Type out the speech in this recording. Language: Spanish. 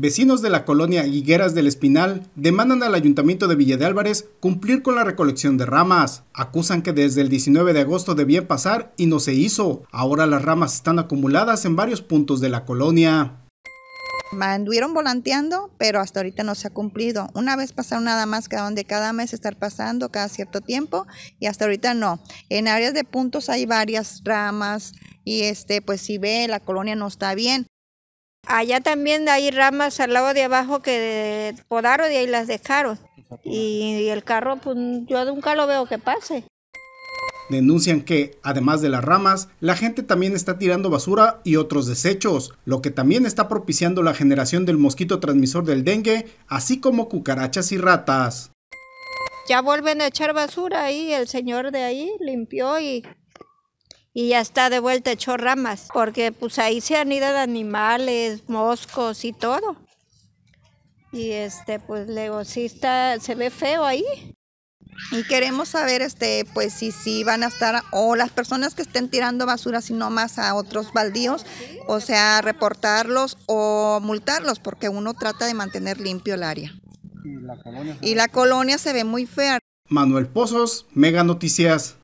Vecinos de la colonia Higueras del Espinal demandan al Ayuntamiento de Villa de Álvarez cumplir con la recolección de ramas. Acusan que desde el 19 de agosto debía pasar y no se hizo. Ahora las ramas están acumuladas en varios puntos de la colonia. Anduvieron volanteando, pero hasta ahorita no se ha cumplido. Una vez pasaron nada más, cada donde cada mes estar pasando, cada cierto tiempo, y hasta ahorita no. En áreas de puntos hay varias ramas y este, pues si ve la colonia no está bien. Allá también hay ramas al lado de abajo que podaron y ahí las dejaron. Y, el carro, pues yo nunca lo veo que pase. Denuncian que, además de las ramas, la gente también está tirando basura y otros desechos, lo que también está propiciando la generación del mosquito transmisor del dengue, así como cucarachas y ratas. Ya vuelven a echar basura ahí, el señor de ahí limpió y y ya está de vuelta hecho ramas, porque pues ahí se han ido animales, moscos y todo. Y este, pues luego sí está, se ve feo ahí. Y queremos saber, este, pues si, si van a estar, o las personas que estén tirando basura, si no más a otros baldíos, o sea, reportarlos o multarlos, porque uno trata de mantener limpio el área. Y la colonia se, y la colonia se ve muy fea. Manuel Pozos, Mega Noticias.